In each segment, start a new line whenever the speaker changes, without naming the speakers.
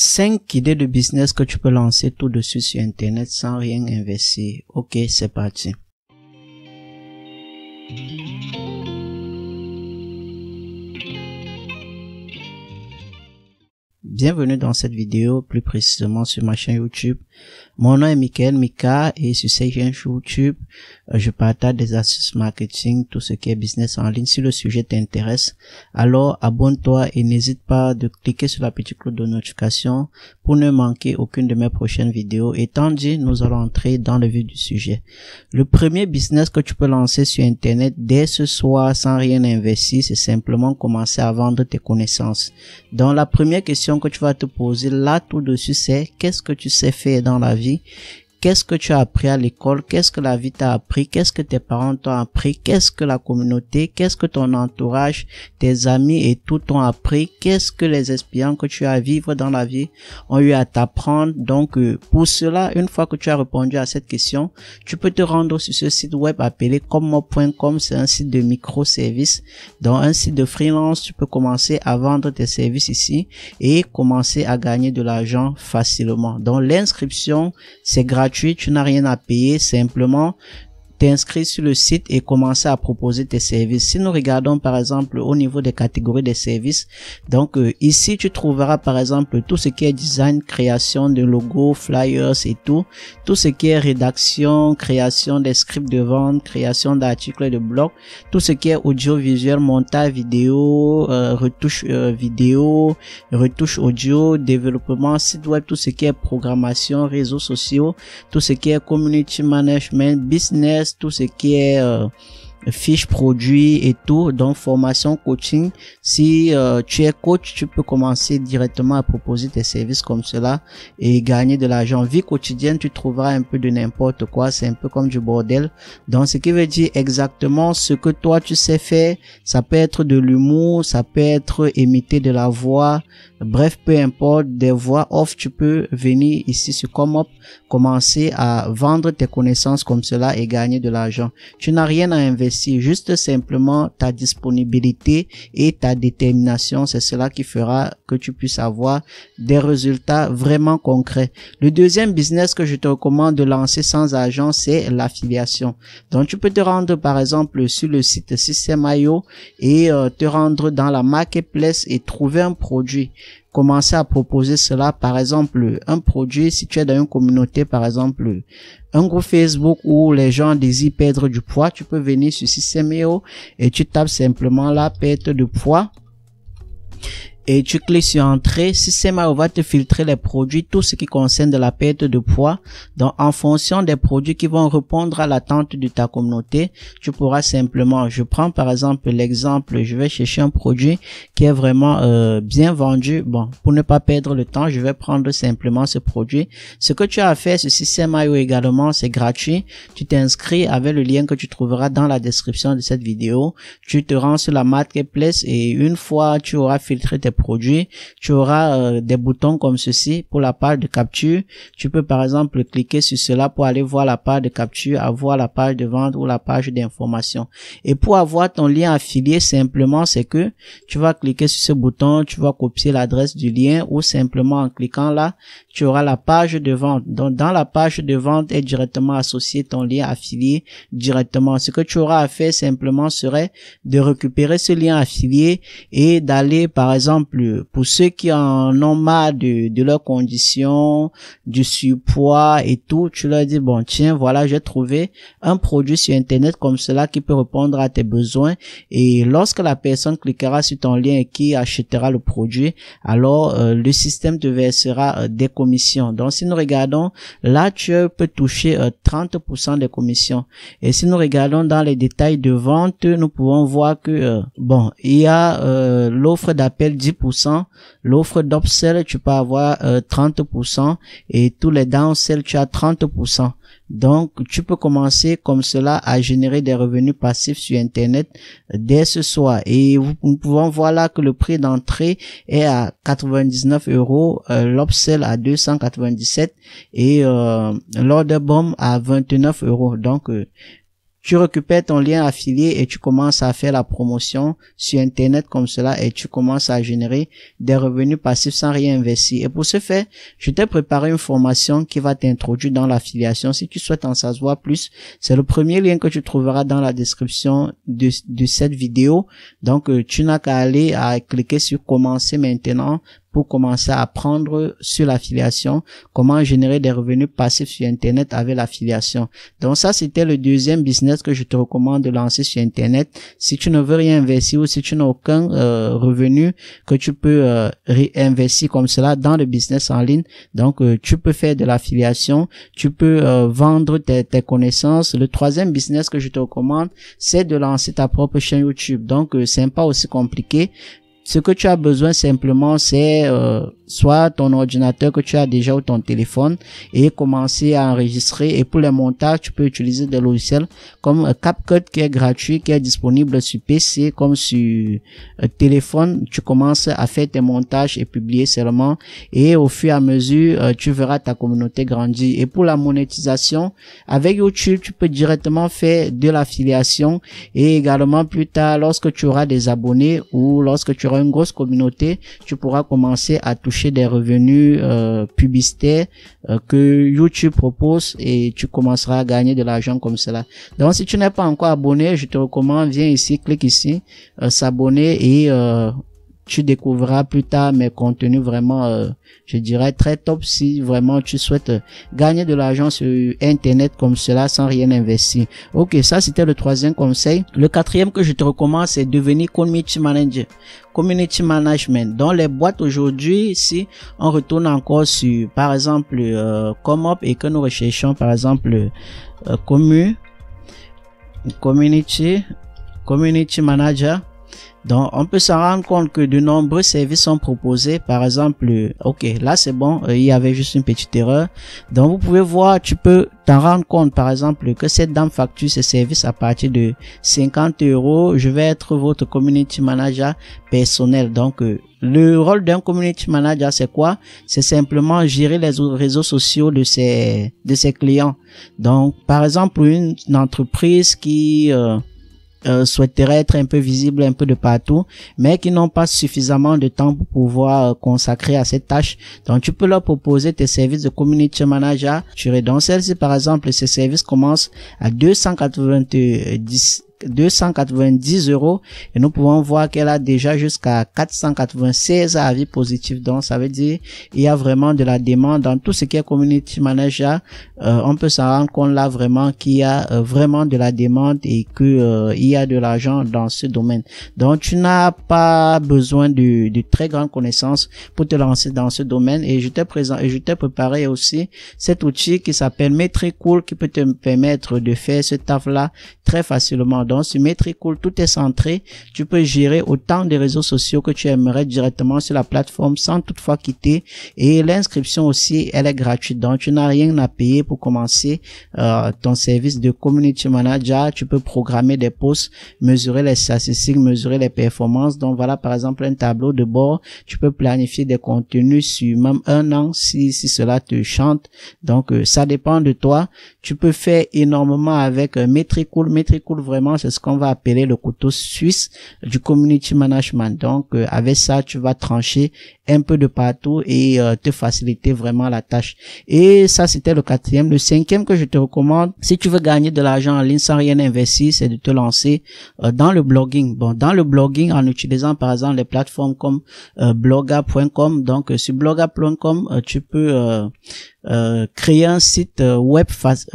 5 idées de business que tu peux lancer tout de suite sur Internet sans rien investir. Ok, c'est parti. Bienvenue dans cette vidéo, plus précisément sur ma chaîne YouTube. Mon nom est Michael Mika et sur ces YouTube, euh, je partage des astuces marketing, tout ce qui est business en ligne. Si le sujet t'intéresse, alors abonne-toi et n'hésite pas de cliquer sur la petite cloche de notification pour ne manquer aucune de mes prochaines vidéos. Et tandis, nous allons entrer dans le vif du sujet. Le premier business que tu peux lancer sur Internet dès ce soir sans rien investir, c'est simplement commencer à vendre tes connaissances. Donc la première question que tu vas te poser là tout dessus, c'est qu'est-ce que tu sais faire dans la vie Jardim Qu'est-ce que tu as appris à l'école Qu'est-ce que la vie t'a appris Qu'est-ce que tes parents t'ont appris Qu'est-ce que la communauté Qu'est-ce que ton entourage, tes amis et tout t'ont appris Qu'est-ce que les espions que tu as à vivre dans la vie ont eu à t'apprendre Donc, euh, pour cela, une fois que tu as répondu à cette question, tu peux te rendre sur ce site web appelé commo.com. C'est un site de microservices. Dans un site de freelance, tu peux commencer à vendre tes services ici et commencer à gagner de l'argent facilement. Donc, l'inscription, c'est gratuit tu n'as rien à payer, simplement t'inscrire sur le site et commencer à proposer tes services. Si nous regardons par exemple au niveau des catégories des services, donc euh, ici tu trouveras par exemple tout ce qui est design, création de logos, flyers et tout, tout ce qui est rédaction, création des scripts de vente, création d'articles et de blogs, tout ce qui est audiovisuel, montage vidéo, euh, retouche euh, vidéo, retouche audio, développement site web, tout ce qui est programmation, réseaux sociaux, tout ce qui est community management, business todo es que es fiches produits et tout. Donc formation coaching. Si euh, tu es coach, tu peux commencer directement à proposer tes services comme cela et gagner de l'argent. Vie quotidienne, tu trouveras un peu de n'importe quoi. C'est un peu comme du bordel. Donc ce qui veut dire exactement ce que toi tu sais faire. Ça peut être de l'humour, ça peut être imiter de la voix. Bref, peu importe, des voix off, tu peux venir ici sur Comop, commencer à vendre tes connaissances comme cela et gagner de l'argent. Tu n'as rien à investir juste simplement ta disponibilité et ta détermination. C'est cela qui fera que tu puisses avoir des résultats vraiment concrets. Le deuxième business que je te recommande de lancer sans agent, c'est l'affiliation. Donc, tu peux te rendre, par exemple, sur le site System.io et euh, te rendre dans la marketplace et trouver un produit commencer à proposer cela. Par exemple, un produit, si tu es dans une communauté, par exemple, un groupe Facebook où les gens désirent perdre du poids, tu peux venir sur Systemeo e et tu tapes simplement la perte de poids et tu cliques sur entrée, Systema va te filtrer les produits, tout ce qui concerne de la perte de poids. Donc, en fonction des produits qui vont répondre à l'attente de ta communauté, tu pourras simplement, je prends par exemple l'exemple, je vais chercher un produit qui est vraiment euh, bien vendu. Bon, pour ne pas perdre le temps, je vais prendre simplement ce produit. Ce que tu as à faire, ce Systema également, c'est gratuit. Tu t'inscris avec le lien que tu trouveras dans la description de cette vidéo. Tu te rends sur la marketplace et une fois tu auras filtré tes produit, tu auras euh, des boutons comme ceci pour la page de capture. Tu peux par exemple cliquer sur cela pour aller voir la page de capture, avoir la page de vente ou la page d'information. Et pour avoir ton lien affilié, simplement c'est que tu vas cliquer sur ce bouton, tu vas copier l'adresse du lien ou simplement en cliquant là, tu auras la page de vente. Donc dans la page de vente est directement associé ton lien affilié directement. Ce que tu auras à faire simplement serait de récupérer ce lien affilié et d'aller par exemple pour ceux qui en ont mal de, de leurs conditions, du surpoids et tout, tu leur dis, bon, tiens, voilà, j'ai trouvé un produit sur Internet comme cela qui peut répondre à tes besoins. Et lorsque la personne cliquera sur ton lien et qui achètera le produit, alors euh, le système te versera euh, des commissions. Donc, si nous regardons, là, tu peux toucher 30% euh, des commissions. Et si nous regardons dans les détails de vente, nous pouvons voir que, bon, il y a l'offre d'appel 10%. L'offre d'upsell, tu peux avoir 30% euh, et tous les downsell, tu as 30%. Donc, tu peux commencer comme cela à générer des revenus passifs sur Internet dès ce soir. Et vous, nous pouvons voir là que le prix d'entrée est à 99 euros, euh, l'upsell à 297 et euh, l'order bomb à 29 euros. Donc, euh, tu récupères ton lien affilié et tu commences à faire la promotion sur Internet comme cela et tu commences à générer des revenus passifs sans rien investir. Et pour ce faire, je t'ai préparé une formation qui va t'introduire dans l'affiliation. Si tu souhaites en savoir plus, c'est le premier lien que tu trouveras dans la description de, cette vidéo. Donc, euh, tu n'as qu'à aller à cliquer sur commencer maintenant commencer à apprendre sur l'affiliation, comment générer des revenus passifs sur Internet avec l'affiliation. Donc ça, c'était le deuxième business que je te recommande de lancer sur Internet. Si tu ne veux rien investir ou si tu n'as aucun euh, revenu que tu peux euh, réinvestir comme cela dans le business en ligne, donc euh, tu peux faire de l'affiliation, tu peux vendre tes, connaissances. Le troisième business que je te recommande, c'est de lancer ta propre chaîne YouTube. Donc c'est pas aussi compliqué. Ce que tu as besoin simplement, c'est euh, soit ton ordinateur que tu as déjà ou ton téléphone et commencer à enregistrer. Et pour les montages, tu peux utiliser des logiciels comme euh, CapCut qui est gratuit, qui est disponible sur PC comme sur euh, téléphone. Tu commences à faire tes montages et publier seulement. Et au fur et à mesure, tu verras ta communauté grandir. Et pour la monétisation, avec YouTube, tu peux directement faire de l'affiliation et également plus tard, lorsque tu auras des abonnés ou lorsque tu auras grosse communauté, tu pourras commencer à toucher des revenus euh, publicitaires euh, que YouTube propose et tu commenceras à gagner de l'argent comme cela. Donc si tu n'es pas encore abonné, je te recommande, viens ici, clique ici, euh, s'abonner et euh, tu découvriras plus tard mes contenus vraiment, euh, je dirais, très top si vraiment tu souhaites euh, gagner de l'argent sur Internet comme cela sans rien investir. Ok, ça c'était le troisième conseil. Le quatrième que je te recommande, c'est devenir community manager. Community management. Dans les boîtes aujourd'hui, si on retourne encore sur, par exemple, euh, et que nous recherchons, par exemple, euh, commu, community, community manager, donc, on peut s'en rendre compte que de nombreux services sont proposés. Par exemple, ok, là c'est bon, euh, il y avait juste une petite erreur. Donc, vous pouvez voir, tu peux t'en rendre compte, par exemple, que cette dame facture ses services à partir de 50 euros. Je vais être votre community manager personnel. Donc, euh, le rôle d'un community manager, c'est quoi C'est simplement gérer les réseaux sociaux de ses de ses clients. Donc, par exemple, une, entreprise qui euh, euh, souhaiteraient être un peu visibles un peu de partout, mais qui n'ont pas suffisamment de temps pour pouvoir euh, consacrer à cette tâche. Donc tu peux leur proposer tes services de community manager. Tu dans celle-ci par exemple, ces services commencent à 290 290 euros et nous pouvons voir qu'elle a déjà jusqu'à 496 avis positifs. Donc ça veut dire il y a vraiment de la demande dans tout ce qui est community manager. Euh, on peut s'en rendre compte là vraiment qu'il y a euh, vraiment de la demande et que euh, il y a de l'argent dans ce domaine. Donc tu n'as pas besoin de, très grandes connaissances pour te lancer dans ce domaine et je t'ai présent et je t'ai préparé aussi cet outil qui s'appelle Metricool qui peut te permettre de faire ce taf là très facilement donc symétrique, tout est centré. Tu peux gérer autant de réseaux sociaux que tu aimerais directement sur la plateforme sans toutefois quitter. Et l'inscription aussi, elle est gratuite. Donc, tu n'as rien à payer pour commencer euh, ton service de community manager. Tu peux programmer des posts, mesurer les statistiques, mesurer les performances. Donc, voilà, par exemple, un tableau de bord. Tu peux planifier des contenus sur même un an si, si cela te chante. Donc, euh, ça dépend de toi. Tu peux faire énormément avec euh, Metricool. Metricool, vraiment, c'est ce qu'on va appeler le couteau suisse du community management. Donc, euh, avec ça, tu vas trancher un peu de partout et euh, te faciliter vraiment la tâche. Et ça, c'était le quatrième. Le cinquième que je te recommande, si tu veux gagner de l'argent en ligne sans rien investir, c'est de te lancer euh, dans le blogging. Bon, dans le blogging, en utilisant par exemple les plateformes comme blogger.com. Donc, sur blogger.com, tu peux créer un site web,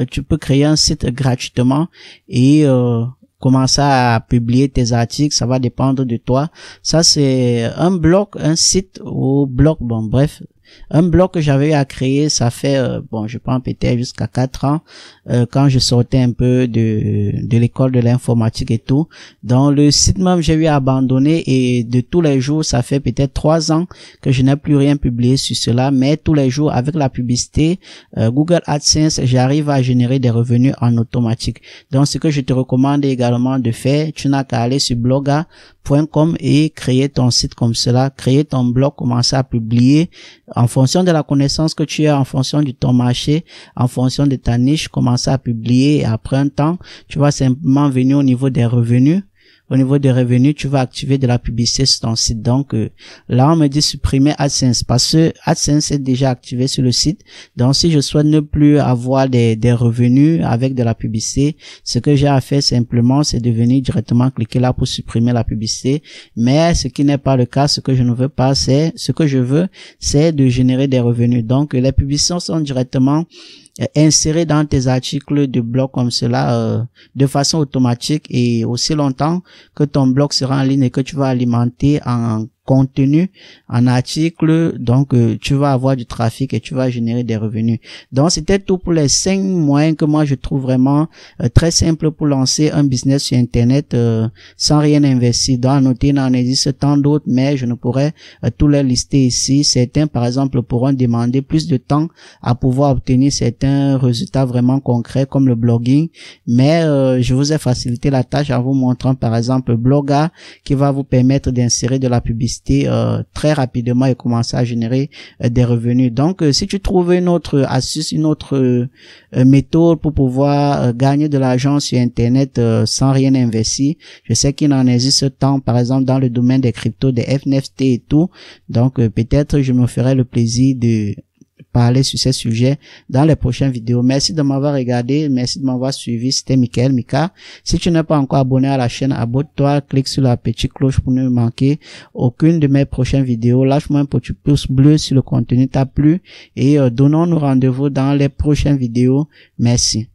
tu peux créer un site gratuitement et euh, commencer à publier tes articles, ça va dépendre de toi. Ça c'est un blog, un site ou blog, bon bref, un blog que j'avais à créer, ça fait, euh, bon, je pense peut-être jusqu'à 4 ans, euh, quand je sortais un peu de, de l'école de l'informatique et tout. Dans le site même, j'ai eu abandonné et de tous les jours, ça fait peut-être 3 ans que je n'ai plus rien publié sur cela, mais tous les jours, avec la publicité, euh, Google AdSense, j'arrive à générer des revenus en automatique. Donc, ce que je te recommande également de faire, tu n'as qu'à aller sur Blogger. .com et créer ton site comme cela, créer ton blog, commencer à publier en fonction de la connaissance que tu as, en fonction de ton marché, en fonction de ta niche, commencer à publier et après un temps, tu vas simplement venir au niveau des revenus au niveau des revenus, tu vas activer de la publicité sur ton site. Donc euh, là, on me dit supprimer AdSense parce que AdSense est déjà activé sur le site. Donc si je souhaite ne plus avoir des, des revenus avec de la publicité, ce que j'ai à faire simplement, c'est de venir directement cliquer là pour supprimer la publicité. Mais ce qui n'est pas le cas, ce que je ne veux pas, c'est ce que je veux, c'est de générer des revenus. Donc les publicités sont directement insérer dans tes articles de blog comme cela euh, de façon automatique et aussi longtemps que ton blog sera en ligne et que tu vas alimenter en contenu en article, donc euh, tu vas avoir du trafic et tu vas générer des revenus. Donc c'était tout pour les cinq moyens que moi je trouve vraiment euh, très simple pour lancer un business sur internet euh, sans rien investir. Dans noter, il en existe tant d'autres, mais je ne pourrais tous les lister ici. Certains, par exemple, pourront demander plus de temps à pouvoir obtenir certains résultats vraiment concrets comme le blogging, mais je vous ai facilité la tâche en vous montrant par exemple Blogger qui va vous permettre d'insérer de la publicité euh, très rapidement et commencer à générer euh, des revenus. Donc, euh, si tu trouves une autre astuce, une autre méthode pour pouvoir gagner de l'argent sur Internet sans rien investir, je sais qu'il en existe tant, par exemple, dans le domaine des cryptos, des FNFT et tout. Donc, peut-être je me ferai le plaisir de parler sur ces sujets dans les prochaines vidéos. Merci de m'avoir regardé, merci de m'avoir suivi. C'était Michael Mika. Si tu n'es pas encore abonné à la chaîne, abonne-toi, clique sur la petite cloche pour ne manquer aucune de mes prochaines vidéos. Lâche-moi un petit pouce bleu si le contenu t'a plu et euh, donnons-nous rendez-vous dans les prochaines vidéos. Merci.